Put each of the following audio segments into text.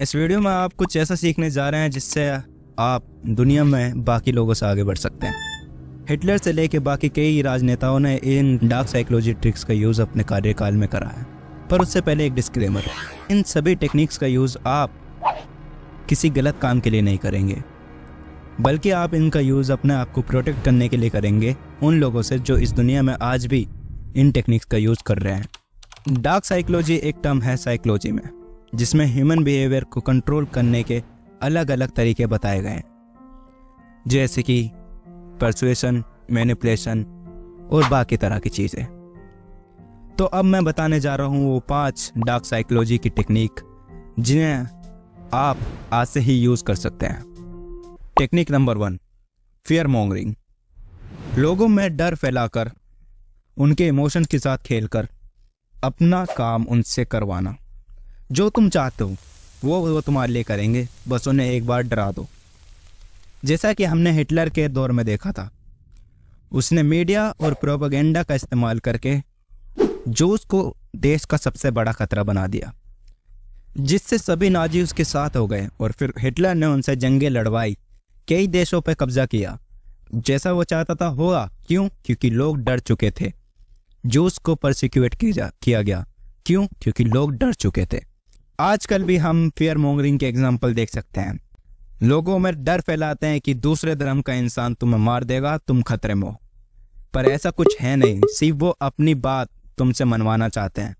इस वीडियो में आप कुछ ऐसा सीखने जा रहे हैं जिससे आप दुनिया में बाकी लोगों से आगे बढ़ सकते हैं हिटलर से लेकर बाकी कई राजनेताओं ने इन डार्क साइकोलॉजी ट्रिक्स का यूज़ अपने कार्यकाल में करा है पर उससे पहले एक डिस्क्लेमर है इन सभी टेक्निक्स का यूज़ आप किसी गलत काम के लिए नहीं करेंगे बल्कि आप इनका यूज़ अपने आप को प्रोटेक्ट करने के लिए करेंगे उन लोगों से जो इस दुनिया में आज भी इन टेक्निक्स का यूज़ कर रहे हैं डार्क साइकोलॉजी एक टर्म है साइकोलॉजी में जिसमें ह्यूमन बिहेवियर को कंट्रोल करने के अलग अलग तरीके बताए गए हैं जैसे कि परसुएशन मैनिपुलेशन और बाकी तरह की चीज़ें तो अब मैं बताने जा रहा हूँ वो पांच डार्क साइकोलॉजी की टेक्निक जिन्हें आप आज से ही यूज़ कर सकते हैं technique number one fear mongering लोगों में डर फैलाकर उनके इमोशंस के साथ खेलकर अपना काम उनसे करवाना जो तुम चाहते हो वो वो तुम्हारे लिए करेंगे बस उन्हें एक बार डरा दो जैसा कि हमने हिटलर के दौर में देखा था उसने मीडिया और प्रोपागेंडा का इस्तेमाल करके जूस को देश का सबसे बड़ा खतरा बना दिया जिससे सभी नाजी उसके साथ हो गए और फिर हिटलर ने उनसे जंगे लड़वाई कई देशों पर कब्जा किया जैसा वो चाहता था हुआ क्यों क्योंकि लोग डर चुके थे जूस को प्रोसिक्यूट किया गया क्यों क्योंकि लोग डर चुके थे आजकल भी हम फेयर मोंगरिंग के एग्जाम्पल देख सकते हैं लोगों में डर फैलाते हैं कि दूसरे धर्म का इंसान तुम्हें मार देगा तुम खतरे में हो पर ऐसा कुछ है नहीं सिर्फ वो अपनी बात तुमसे मनवाना चाहते हैं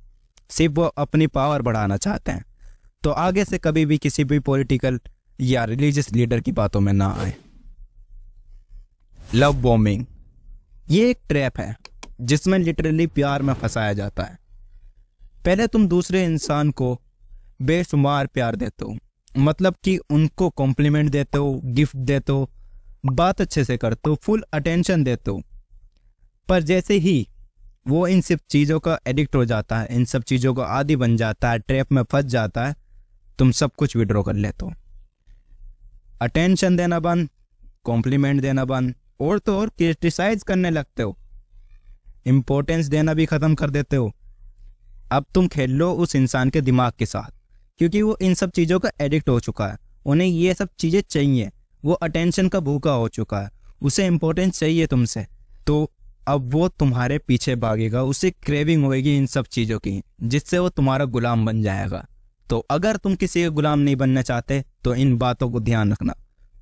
सिर्फ वो अपनी पावर बढ़ाना चाहते हैं तो आगे से कभी भी किसी भी पॉलिटिकल या रिलीजियस लीडर की बातों में ना आए लव बॉम्बिंग ये एक ट्रैप है जिसमें लिटरली प्यार में फंसाया जाता है पहले तुम दूसरे इंसान को बेशुमार प्यार देते हो मतलब कि उनको कॉम्प्लीमेंट देते हो गिफ्ट देते हो बात अच्छे से करते हो फुल अटेंशन देते हो पर जैसे ही वो इन सब चीज़ों का एडिक्ट हो जाता है इन सब चीज़ों का आदि बन जाता है ट्रैप में फंस जाता है तुम सब कुछ विड्रॉ कर लेते हो अटेंशन देना बंद कॉम्प्लीमेंट देना बंद और तो और क्रिटिसाइज करने लगते हो इम्पोर्टेंस देना भी ख़त्म कर देते हो अब तुम खेल लो उस इंसान के दिमाग के साथ क्योंकि वो इन सब चीज़ों का एडिक्ट हो चुका है उन्हें ये सब चीज़ें चाहिए वो अटेंशन का भूखा हो चुका है उसे इम्पोर्टेंस चाहिए तुमसे तो अब वो तुम्हारे पीछे भागेगा उसे क्रेविंग होएगी इन सब चीज़ों की जिससे वो तुम्हारा गुलाम बन जाएगा तो अगर तुम किसी के गुलाम नहीं बनना चाहते तो इन बातों को ध्यान रखना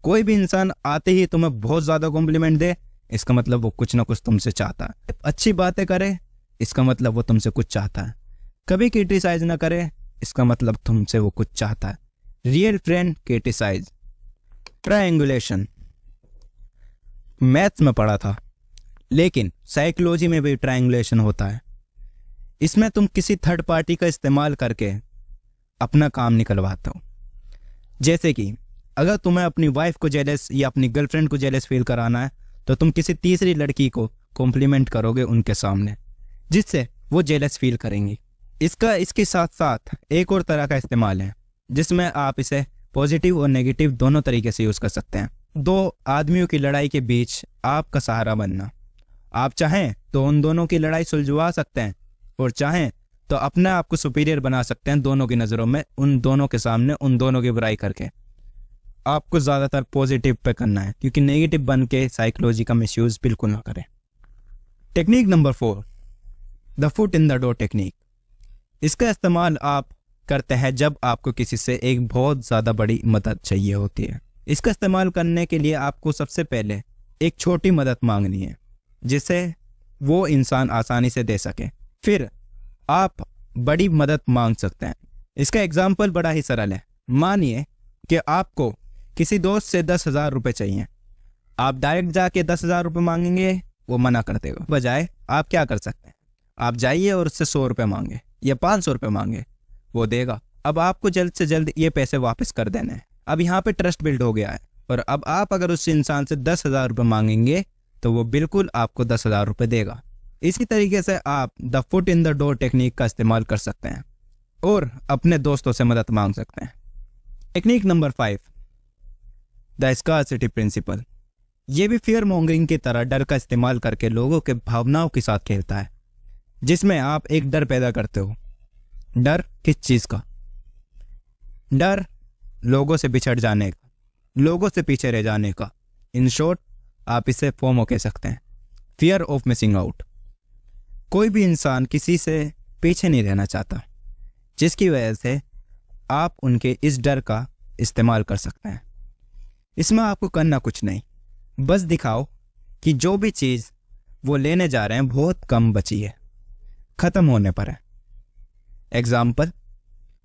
कोई भी इंसान आते ही तुम्हें बहुत ज़्यादा कॉम्प्लीमेंट दे इसका मतलब वो कुछ ना कुछ तुमसे चाहता है अच्छी बातें करे इसका मतलब वो तुमसे कुछ चाहता है कभी क्रिटिसाइज ना करे इसका मतलब तुमसे वो कुछ चाहता है real friend criticize triangulation maths में पढ़ा था लेकिन साइकोलॉजी में भी ट्रायंगुलेशन होता है इसमें तुम किसी थर्ड पार्टी का इस्तेमाल करके अपना काम निकलवाते हो जैसे कि अगर तुम्हें अपनी वाइफ को जेलस या अपनी गर्लफ्रेंड को जेलस फील कराना है तो तुम किसी तीसरी लड़की को कॉम्प्लीमेंट करोगे उनके सामने जिससे वो जेलस फील करेंगी इसका इसके साथ साथ एक और तरह का इस्तेमाल है जिसमें आप इसे पॉजिटिव और नेगेटिव दोनों तरीके से यूज़ कर सकते हैं दो आदमियों की लड़ाई के बीच आपका सहारा बनना आप चाहें तो उन दोनों की लड़ाई सुलझवा सकते हैं और चाहें तो अपने आप को सुपीरियर बना सकते हैं दोनों की नज़रों में उन दोनों के सामने उन दोनों की बुराई करके आपको ज़्यादातर पॉजिटिव पे करना है क्योंकि नेगेटिव बन के साइकोलॉजी का मिसयूज़ बिल्कुल ना करें technique number four the foot in the door technique इसका इस्तेमाल आप करते हैं जब आपको किसी से एक बहुत ज़्यादा बड़ी मदद चाहिए होती है इसका इस्तेमाल करने के लिए आपको सबसे पहले एक छोटी मदद मांगनी है जिसे वो इंसान आसानी से दे सके फिर आप बड़ी मदद मांग सकते हैं इसका एग्ज़ाम्पल बड़ा ही सरल है मानिए कि आपको किसी दोस्त से दस हज़ार रुपये चाहिए आप डायरेक्ट जाके दस हज़ार रुपये मांगेंगे वो मना कर देगा बजाय आप क्या कर सकते हैं आप जाइए और उससे सौ रुपये मांगे या पाँच सौ रुपये मांगे वो देगा अब आपको जल्द से जल्द ये पैसे वापस कर देने हैं अब यहाँ पे ट्रस्ट बिल्ड हो गया है और अब आप अगर उस इंसान से दस हज़ार रुपये मांगेंगे तो वो बिल्कुल आपको दस हज़ार रुपये देगा इसी तरीके से आप the foot in the door technique का इस्तेमाल कर सकते हैं और अपने दोस्तों से मदद मांग सकते हैं technique number five the city principle ये भी फियर मोंगरिंग की तरह डर का इस्तेमाल करके लोगों के भावनाओं के साथ खेलता है जिसमें आप एक डर पैदा करते हो डर किस चीज़ का डर लोगों से बिछड़ जाने का लोगों से पीछे रह जाने का इन शॉर्ट आप इसे फोमो कह सकते हैं फियर ऑफ मिसिंग आउट कोई भी इंसान किसी से पीछे नहीं रहना चाहता जिसकी वजह से आप उनके इस डर का इस्तेमाल कर सकते हैं इसमें आपको करना कुछ नहीं बस दिखाओ कि जो भी चीज़ वो लेने जा रहे हैं बहुत कम बची है खत्म होने पर है एग्जाम्पल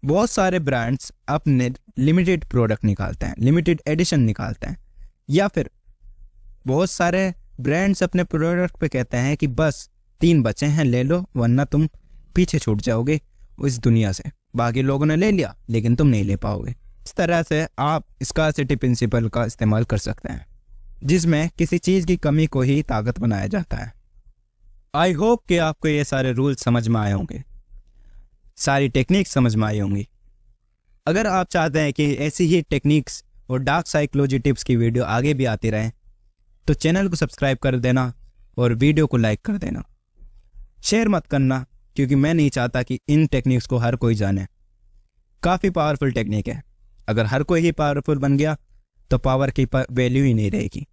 बहुत सारे ब्रांड्स अपने लिमिटेड प्रोडक्ट निकालते हैं लिमिटेड एडिशन निकालते हैं या फिर बहुत सारे ब्रांड्स अपने प्रोडक्ट पे कहते हैं कि बस तीन बचे हैं ले लो वरना तुम पीछे छूट जाओगे इस दुनिया से बाकी लोगों ने ले लिया लेकिन तुम नहीं ले पाओगे इस तरह से आप इसका सिटी प्रिंसिपल का इस्तेमाल कर सकते हैं जिसमें किसी चीज़ की कमी को ही ताकत बनाया जाता है आई होप कि आपको ये सारे रूल समझ में आए होंगे सारी टेक्निक समझ में आई होंगी अगर आप चाहते हैं कि ऐसी ही टेक्निक्स और डार्क साइकोलॉजी टिप्स की वीडियो आगे भी आती रहें तो चैनल को सब्सक्राइब कर देना और वीडियो को लाइक कर देना शेयर मत करना क्योंकि मैं नहीं चाहता कि इन टेक्निक्स को हर कोई जाने काफ़ी पावरफुल टेक्निक है अगर हर कोई ही पावरफुल बन गया तो पावर की वैल्यू ही नहीं रहेगी